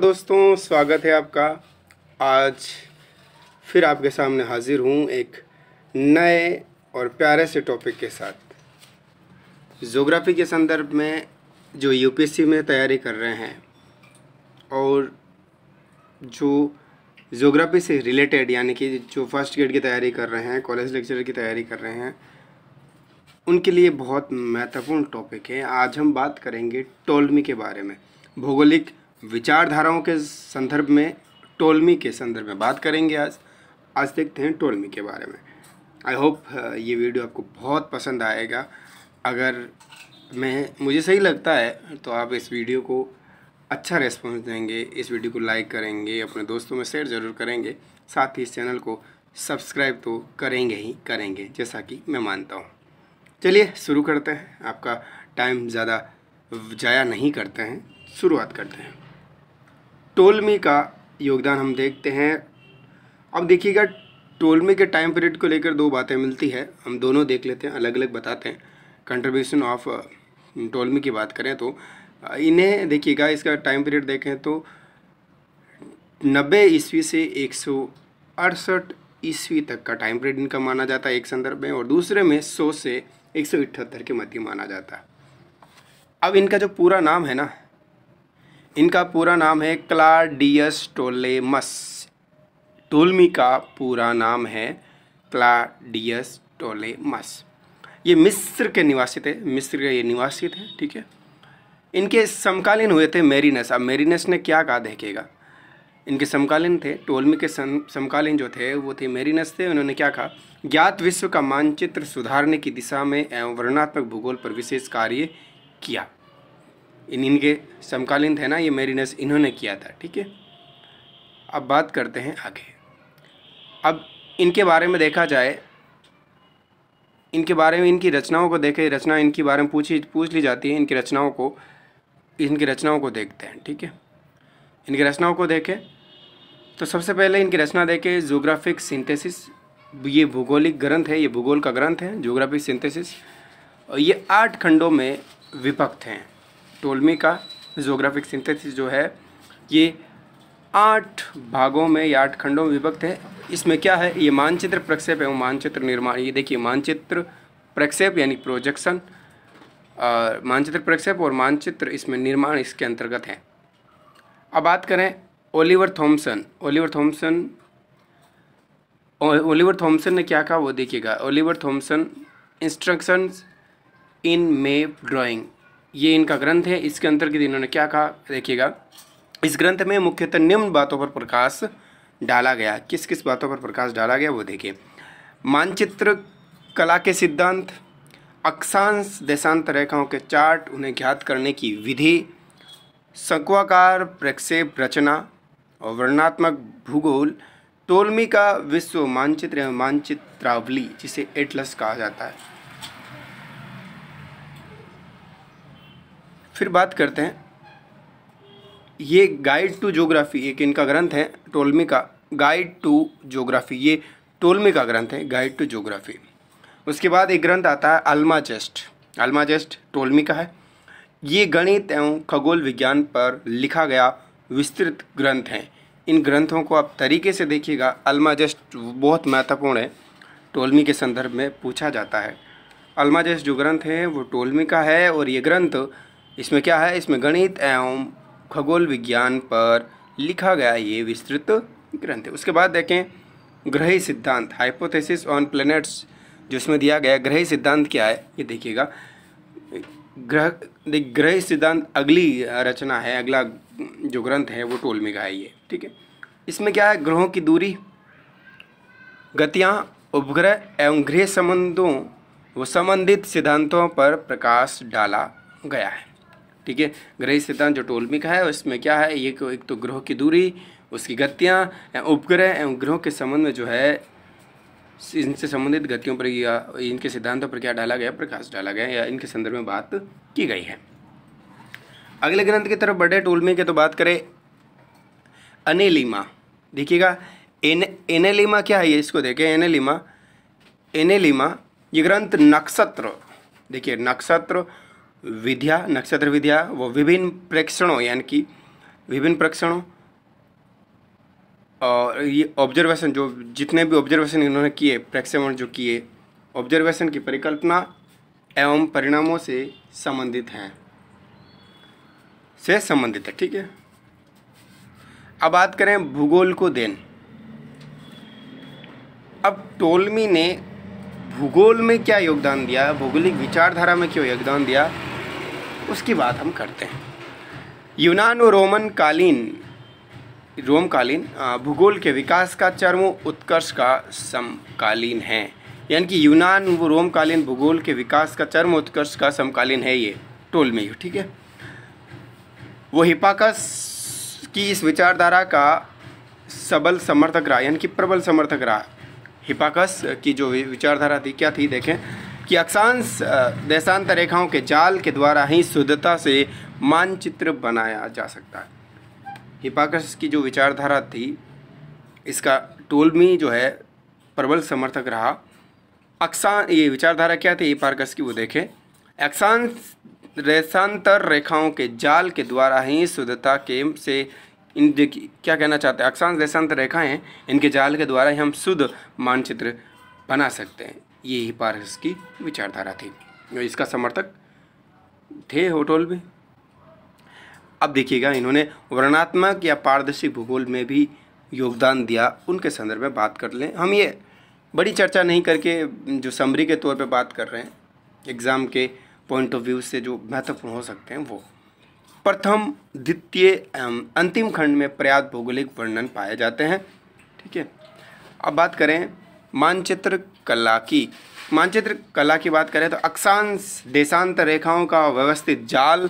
दोस्तों स्वागत है आपका आज फिर आपके सामने हाजिर हूँ एक नए और प्यारे से टॉपिक के साथ जोग्राफ़ी के संदर्भ में जो यूपीएससी में तैयारी कर रहे हैं और जो जोग्राफ़ी से रिलेटेड यानी कि जो फर्स्ट ग्रेड की तैयारी कर रहे हैं कॉलेज लेक्चर की तैयारी कर रहे हैं उनके लिए बहुत महत्वपूर्ण टॉपिक है आज हम बात करेंगे टोलमी के बारे में भौगोलिक विचारधाराओं के संदर्भ में टोलमी के संदर्भ में बात करेंगे आज आज देखते हैं टोलमी के बारे में आई होप uh, ये वीडियो आपको बहुत पसंद आएगा अगर मैं मुझे सही लगता है तो आप इस वीडियो को अच्छा रेस्पॉन्स देंगे इस वीडियो को लाइक करेंगे अपने दोस्तों में शेयर ज़रूर करेंगे साथ ही इस चैनल को सब्सक्राइब तो करेंगे ही करेंगे जैसा कि मैं मानता हूँ चलिए शुरू करते हैं आपका टाइम ज़्यादा जाया नहीं करते हैं शुरुआत करते हैं टोलमी का योगदान हम देखते हैं अब देखिएगा टोलमी के टाइम पीरियड को लेकर दो बातें मिलती है हम दोनों देख लेते हैं अलग अलग बताते हैं कंट्रीब्यूशन ऑफ uh, टोलमी की बात करें तो uh, इन्हें देखिएगा इसका टाइम पीरियड देखें तो नब्बे ईस्वी से एक सौ अड़सठ ईस्वी तक का टाइम पीरियड इनका माना जाता है एक संदर्भ में और दूसरे में सौ से एक सौ के मध्य माना जाता है अब इनका जो पूरा नाम है ना इनका पूरा नाम है क्लाडियस टोलेमस टोलमी का पूरा नाम है क्लाडियस टोलेमस ये मिस्र के निवासी थे मिस्र के ये निवासी थे ठीक है इनके समकालीन हुए थे मेरीनस अब मेरीनस ने क्या कहा देखेगा इनके समकालीन थे टोलमी के सम, समकालीन जो थे वो थे मेरीनस थे उन्होंने क्या कहा ज्ञात विश्व का मानचित्र सुधारने की दिशा में एवं वर्णात्मक भूगोल पर विशेष कार्य किया इन इनके समकालीन थे ना ये मेरिनस इन्होंने किया था ठीक है अब बात करते हैं आगे अब इनके बारे में देखा जाए इनके बारे में इनकी रचनाओं को देखें रचना इनके बारे में पूछी पूछ ली जाती है इनकी रचनाओं को इनकी रचनाओं को देखते हैं ठीक है इनकी रचनाओं को देखें तो सबसे पहले इनकी रचना देखें जोग्राफिक सिंथेसिस ये भूगोलिक ग्रंथ है ये भूगोल का ग्रंथ है जोग्राफिक सिंथेसिस और ये आठ खंडों में विभक्त हैं टोलमी का जोग्राफिक सिंथेसिस जो है ये आठ भागों में या आठ खंडों में विभक्त है इसमें क्या है ये मानचित्र प्रक्षेप एवं मानचित्र निर्माण ये देखिए मानचित्र प्रक्षेप यानी प्रोजेक्शन मानचित्र प्रक्षेप और मानचित्र इसमें निर्माण इसके अंतर्गत हैं अब बात करें Oliver Thomson Oliver Thomson Oliver Thomson ने क्या कहा वो देखिएगा Oliver Thomson instructions in map drawing ये इनका ग्रंथ है इसके अंतर्गत इन्होंने क्या कहा देखिएगा इस ग्रंथ में मुख्यतः निम्न बातों पर प्रकाश डाला गया किस किस बातों पर प्रकाश डाला गया वो देखिए मानचित्र कला के सिद्धांत अक्षांश देशांत रेखाओं के चार्ट उन्हें ज्ञात करने की विधि शक्वाकार प्रक्षेप रचना और वर्णात्मक भूगोल टोलमी का विश्व मानचित्र एवं मानचित्रावली जिसे एटलस कहा जाता है फिर बात करते हैं ये गाइड टू ज्योग्राफी एक इनका ग्रंथ है टोलमी का गाइड टू जोग्राफ़ी ये टोलमी का ग्रंथ है गाइड टू जोग्राफ़ी उसके बाद एक ग्रंथ आता है अल्मा जेस्ट अल्मा जेस्ट टोलमी का है ये गणित एवं खगोल विज्ञान पर लिखा गया विस्तृत ग्रंथ हैं इन ग्रंथों को आप तरीके से देखिएगा अल्मा जेस्ट बहुत महत्वपूर्ण है टोलमी के संदर्भ में पूछा जाता है अल्मा जेस्ट जो ग्रंथ है वो टोलमी का है और ये ग्रंथ इसमें क्या है इसमें गणित एवं खगोल विज्ञान पर लिखा गया ये विस्तृत ग्रंथ है उसके बाद देखें ग्रही सिद्धांत हाइपोथेसिस ऑन प्लैनेट्स जो इसमें दिया गया ग्रही सिद्धांत क्या है ये देखिएगा ग्रह देख ग्रह सिद्धांत अगली रचना है अगला जो ग्रंथ है वो टोल में है ये ठीक है इसमें क्या है ग्रहों की दूरी गतियाँ उपग्रह एवं गृह संबंधों व संबंधित सिद्धांतों पर प्रकाश डाला गया है ठीक है ग्रह सिद्धांत जो टोलमी का है उसमें क्या है ये एक तो ग्रह की दूरी उसकी गतियाँ उपग्रह एवं ग्रहों के संबंध में जो है इनसे संबंधित गतियों पर या इनके सिद्धांतों पर क्या डाला गया प्रकाश डाला गया या इनके संदर्भ में बात की गई है अगले ग्रंथ की तरफ बढ़े टोलमी के तो बात करें अनिलीमा देखिएगा एन एनेलिमा क्या है ये इसको देखें एनेलिमा एनेलिमा ये ग्रंथ नक्षत्र देखिए नक्षत्र विद्या नक्षत्र विद्या वो विभिन्न प्रेक्षणों यानी कि विभिन्न प्रेक्षणों और ये ऑब्जर्वेशन जो जितने भी ऑब्जर्वेशन इन्होंने किए प्रेक्षण जो किए ऑब्जर्वेशन की परिकल्पना एवं परिणामों से संबंधित हैं से संबंधित है ठीक है अब बात करें भूगोल को देन अब टोलमी ने भूगोल में क्या योगदान दिया भौगोलिक विचारधारा में क्यों योगदान दिया उसकी बात हम करते हैं यूनान और रोमन कालीन रोमकालीन भूगोल के विकास का चरम उत्कर्ष का समकालीन है यानी कि यूनान व रोमकालीन भूगोल के विकास का चरम उत्कर्ष का समकालीन है ये टोल में ठीक है वो हिपाकस की इस विचारधारा का सबल समर्थक रहा यानी कि प्रबल समर्थक रहा हिपाकस की जो विचारधारा थी क्या थी देखें कि अक्षांश देशांतर रेखाओं के जाल के द्वारा ही शुद्धता से मानचित्र बनाया जा सकता है हिपाकस की जो विचारधारा थी इसका टोलमी जो है प्रबल समर्थक रहा अक्षांश ये विचारधारा क्या थी हिपाकस की वो देखें अक्षांश रेशांतर रेखाओं के जाल के द्वारा ही शुद्धता के से इन क्या कहना चाहते हैं अक्षांश रेशांतर रेखाएं इनके जाल के द्वारा ही हम शुद्ध मानचित्र बना सकते हैं ये ही पारस की विचारधारा थी और इसका समर्थक थे होटोल भी अब देखिएगा इन्होंने वर्णात्मक या पारदर्शी भूगोल में भी योगदान दिया उनके संदर्भ में बात कर लें हम ये बड़ी चर्चा नहीं करके जो समरी के तौर पे बात कर रहे हैं एग्ज़ाम के पॉइंट ऑफ व्यू से जो महत्वपूर्ण हो सकते हैं वो प्रथम द्वितीय अंतिम खंड में पर्याप्त भौगोलिक वर्णन पाए जाते हैं ठीक है अब बात करें मानचित्र कला की मानचित्र कला की बात करें तो अक्षांश देशांतर रेखाओं का व्यवस्थित जाल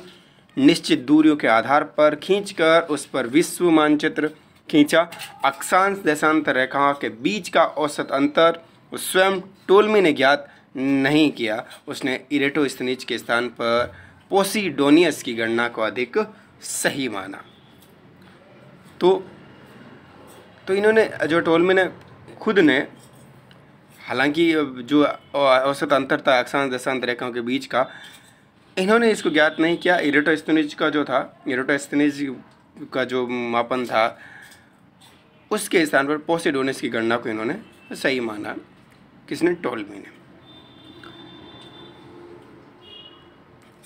निश्चित दूरियों के आधार पर खींचकर उस पर विश्व मानचित्र खींचा अक्षांश देशांतर रेखाओं के बीच का औसत अंतर स्वयं टोलमी ने ज्ञात नहीं किया उसने इरेटोस्तनीज के स्थान पर पोसीडोनियस की गणना को अधिक सही माना तो तो इन्होंने जो टोलमी ने खुद ने हालांकि जो औसत अंतर था अक्षांश दशांत रेखाओं के बीच का इन्होंने इसको ज्ञात नहीं किया इरेटोस्तनिज का जो था इरेटोस्तनिज का जो मापन था उसके स्थान पर पोसेडोनिस की गणना को इन्होंने सही माना किसने टोलमी ने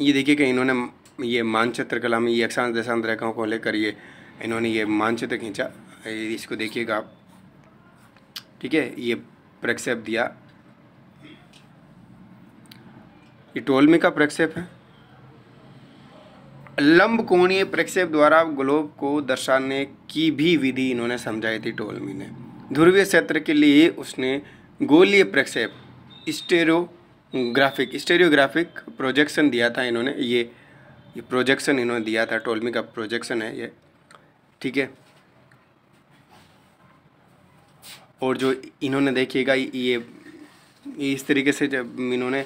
ये देखिए कि इन्होंने ये मानचित्र कला में ये अक्षांश दशांत रेखाओं को लेकर ये इन्होंने ये मानचित्र खींचा इसको देखिएगा आप ठीक है ये प्रक्षेप दिया इटोलमी का प्रक्षेप है लंब कोणीय प्रक्षेप द्वारा ग्लोब को दर्शाने की भी विधि इन्होंने समझाई थी टोलमी ने ध्रुवीय क्षेत्र के लिए उसने गोलीय प्रक्षेप स्टेरियोग्राफिक स्टेरियोग्राफिक प्रोजेक्शन दिया था इन्होंने ये ये प्रोजेक्शन इन्होंने दिया था टोलमी का प्रोजेक्शन है ये ठीक है और जो इन्होंने देखिएगा ये इस तरीके से जब इन्होंने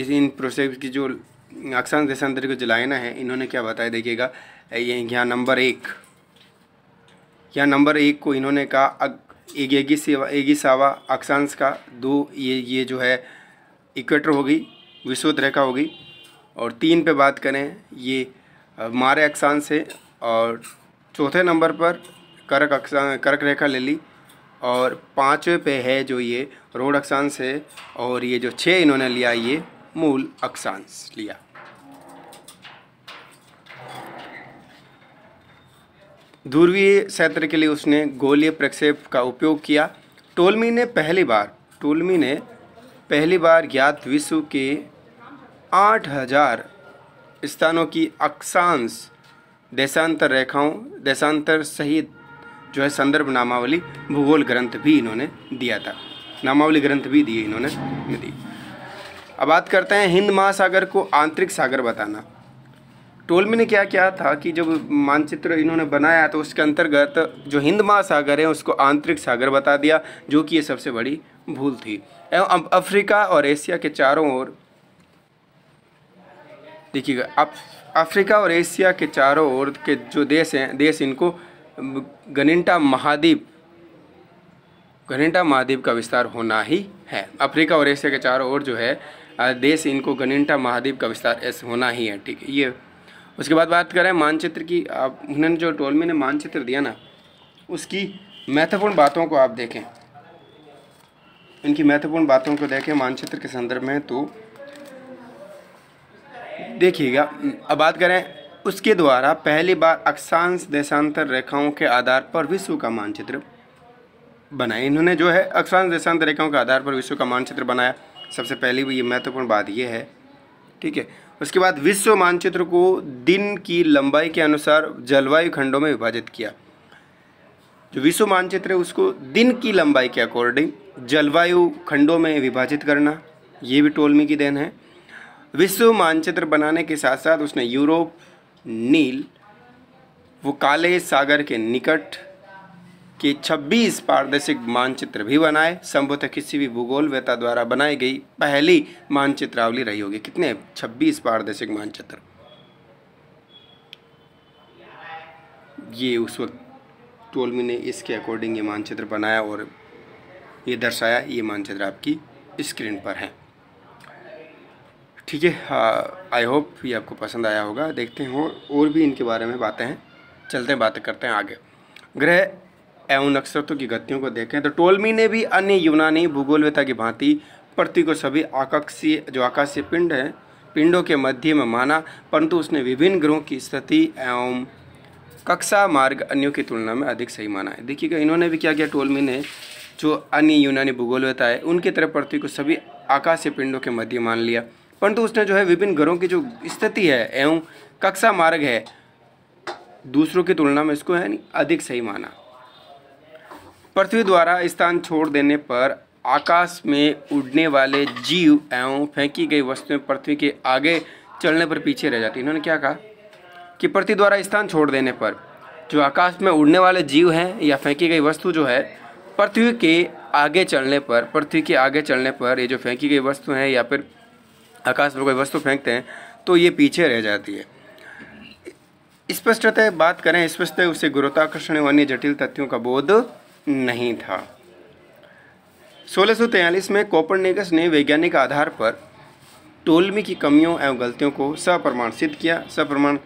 इस इन प्रोसेस की जो अक्सान देशांतर को जलाना है इन्होंने क्या बताया देखिएगा ये यहाँ नंबर एक यहाँ नंबर एक को इन्होंने कहा अग, सेवा एगी सावा अक्सांश का दो ये ये जो है इक्वेटर होगी विश्वत रेखा होगी और तीन पे बात करें ये मारे अक्सांश है और चौथे नंबर पर करक अक्सा करक रेखा ले ली और पाँचवें पे है जो ये रोड अक्षांश है और ये जो छः इन्होंने लिया ये मूल अक्षांश लिया ध्रुवीय क्षेत्र के लिए उसने गोलीय प्रक्षेप का उपयोग किया टोलमी ने पहली बार टोलमी ने पहली बार ज्ञात विश्व के 8000 स्थानों की अक्षांश देशांतर रेखाओं देशांतर सहित जो है संदर्भ नामावली भूगोल ग्रंथ भी इन्होंने दिया था नामावली ग्रंथ भी दिए इन्होंने दी अब बात करते हैं हिंद महासागर को आंतरिक सागर बताना टोलमी ने क्या किया था कि जब मानचित्र इन्होंने बनाया तो उसके अंतर्गत जो हिंद महासागर है उसको आंतरिक सागर बता दिया जो कि ये सबसे बड़ी भूल थी एवं अब अफ्रीका और एशिया के चारों ओर देखिएगा अफ्रीका और एशिया के चारों ओर के जो देश हैं देश इनको गनिंटा महाद्वीप घनिंटा महाद्वीप का विस्तार होना ही है अफ्रीका और एशिया के चारों ओर जो है देश इनको घनिंटा महाद्वीप का विस्तार ऐसे होना ही है ठीक है ये उसके बाद बात करें मानचित्र की आप उन्होंने जो टोलमी ने मानचित्र दिया ना उसकी महत्वपूर्ण बातों को आप देखें इनकी महत्वपूर्ण बातों को देखें मानचित्र के संदर्भ में तो देखिएगा अब बात करें उसके द्वारा पहली बार अक्षांश देशांतर रेखाओं के आधार पर विश्व का मानचित्र बनाया इन्होंने जो है अक्षांश देशांतर रेखाओं के आधार पर विश्व का मानचित्र बनाया सबसे पहली ये महत्वपूर्ण बात यह है ठीक है उसके बाद विश्व मानचित्र को दिन की लंबाई के अनुसार जलवायु खंडों में विभाजित किया जो विश्व मानचित्र है उसको दिन की लंबाई के अकॉर्डिंग जलवायु खंडों में विभाजित करना ये भी टोलमी की देन है विश्व मानचित्र बनाने के साथ साथ उसने यूरोप नील वो काले सागर के निकट के 26 पारदर्शिक मानचित्र भी बनाए संभवतः किसी भी भूगोल वेता द्वारा बनाई गई पहली मानचित्रावली रही होगी कितने 26 पारदर्शिक मानचित्र ये उस वक्त टोलमी ने इसके अकॉर्डिंग ये मानचित्र बनाया और ये दर्शाया ये मानचित्र आपकी स्क्रीन पर है ठीक है आई हाँ, होप ये आपको पसंद आया होगा देखते हैं और भी इनके बारे में बातें हैं चलते हैं बातें करते हैं आगे ग्रह एवं नक्षत्रों की गतियों को देखें तो टोलमी ने भी अन्य यूनानी भूगोलवेता की भांति पृथ्वी को सभी आकाशीय जो आकाशीय पिंड हैं पिंडों के मध्य में माना परंतु उसने विभिन्न ग्रहों की स्थिति एवं कक्षा मार्ग अन्यों की तुलना में अधिक सही माना है देखिएगा इन्होंने भी क्या किया टोलमी ने जो अन्य यूनानी भूगोलवेता है उनकी तरह पृथ्वी को सभी आकाशीय पिंडों के मध्य मान लिया परंतु उसने जो है विभिन्न घरों की जो स्थिति है एवं कक्षा मार्ग है दूसरों की तुलना में इसको है अधिक सही माना पृथ्वी द्वारा स्थान छोड़ देने पर आकाश में उड़ने वाले जीव एवं फेंकी गई वस्तुएं पृथ्वी के आगे चलने पर पीछे रह जाती इन्होंने क्या कहा कि पृथ्वी द्वारा स्थान छोड़ देने पर जो आकाश में उड़ने वाले जीव हैं या फेंकी गई वस्तु जो है पृथ्वी के आगे चलने पर पृथ्वी के आगे चलने पर ये जो फेंकी गई वस्तु हैं या फिर आकाश में कोई वस्तु फेंकते हैं तो ये पीछे रह जाती है स्पष्टतः बात करें स्पष्टतः उसे गुरुत्वाकर्षण व अन्य जटिल तथ्यों का बोध नहीं था सोलह में कोपरनेगस ने वैज्ञानिक आधार पर टोलमी की कमियों एवं गलतियों को सप्रमाण सिद्ध किया सप्रमाण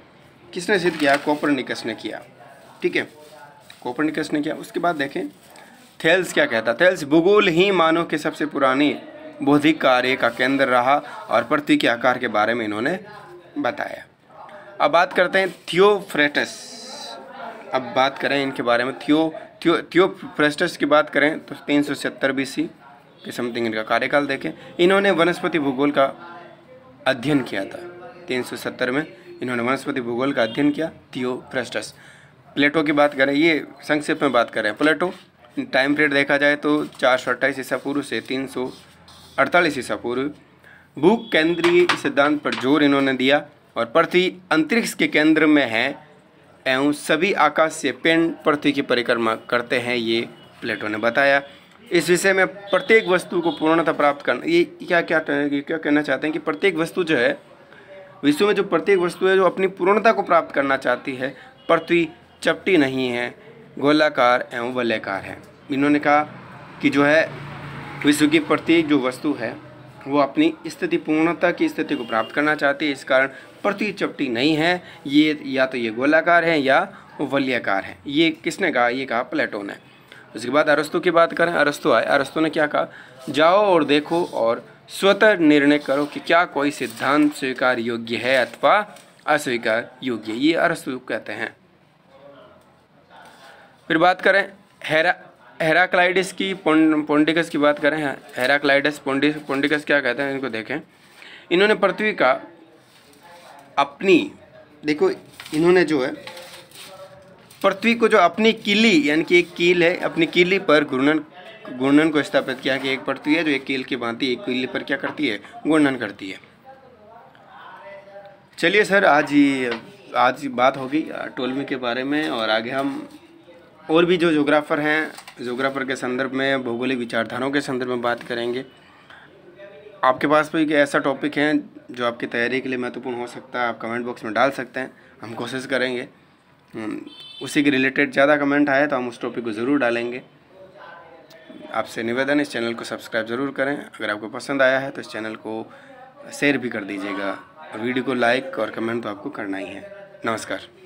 किसने सिद्ध किया कोपरनिकस ने किया ठीक है कोपरनिकस ने किया उसके बाद देखें थेल्स क्या कहता थेल्स भूगोल ही मानव के सबसे पुरानी बौद्धिक कार्य का केंद्र रहा और प्रति के आकार के बारे में इन्होंने बताया अब बात करते हैं थियोफ्रेटस अब बात करें इनके बारे में थियो थियो थियोफ्रेस्टस की बात करें तो तीन सौ सत्तर सी के समथिंग इनका कार्यकाल देखें इन्होंने वनस्पति भूगोल का अध्ययन किया था तीन सौ सत्तर में इन्होंने वनस्पति भूगोल का अध्ययन किया थियोफ्रेस्टस प्लेटो की बात करें ये संक्षेप में बात करें प्लेटो टाइम पीरियड देखा जाए तो चार सौ अट्ठाईस ईसा पूर्व से तीन सौ अड़तालीस ईसा पूर्व भू केंद्रीय सिद्धांत पर जोर इन्होंने दिया और पृथ्वी अंतरिक्ष के केंद्र में है एवं सभी आकाश से पिंड पृथ्वी की परिक्रमा करते हैं ये प्लेटो ने बताया इस विषय में प्रत्येक वस्तु को पूर्णता प्राप्त करना ये क्या क्या तो क्या कहना चाहते हैं कि प्रत्येक वस्तु जो है विश्व में जो प्रत्येक वस्तु है जो अपनी पूर्णता को प्राप्त करना चाहती है पृथ्वी चपटी नहीं है गोलाकार एवं वलयकार है इन्होंने कहा कि जो है विश्व की प्रत्येक जो वस्तु है वो अपनी स्थिति पूर्णता की स्थिति को प्राप्त करना चाहती है इस कारण प्रति चपटी नहीं है ये या तो ये गोलाकार है या वलयाकार है ये किसने कहा ये कहा प्लेटो ने उसके बाद अरस्तु की बात करें अरस्तु आए अरस्तु ने क्या कहा जाओ और देखो और स्वतः निर्णय करो कि क्या कोई सिद्धांत स्वीकार योग्य है अथवा अस्वीकार योग्य ये अरस्तु कहते हैं फिर बात करें हैरा हेराक्लाइडिस की पोंडिकस की बात करें हाँ, हेराक्लाइडस पोंडि पोंडिकस क्या कहते हैं इनको देखें इन्होंने पृथ्वी का अपनी देखो इन्होंने जो है पृथ्वी को जो अपनी किली यानी कि एक कील है अपनी किली पर घूर्णन घूर्णन को स्थापित किया कि एक पृथ्वी है जो एक कील की भांति एक किली पर क्या करती है घूर्णन करती है चलिए सर आज ही आज बात होगी टोलमी के बारे में और आगे हम और भी जो जोग्राफ़र हैं जोग्राफ़र के संदर्भ में भौगोलिक विचारधाराओं के संदर्भ में बात करेंगे आपके पास कोई ऐसा टॉपिक है जो आपकी तैयारी के लिए महत्वपूर्ण हो सकता है आप कमेंट बॉक्स में डाल सकते हैं हम कोशिश करेंगे हम्म, उसी के रिलेटेड ज़्यादा कमेंट आए तो हम उस टॉपिक को ज़रूर डालेंगे आपसे निवेदन इस चैनल को सब्सक्राइब ज़रूर करें अगर आपको पसंद आया है तो इस चैनल को शेयर भी कर दीजिएगा वीडियो को लाइक और कमेंट तो आपको करना ही है नमस्कार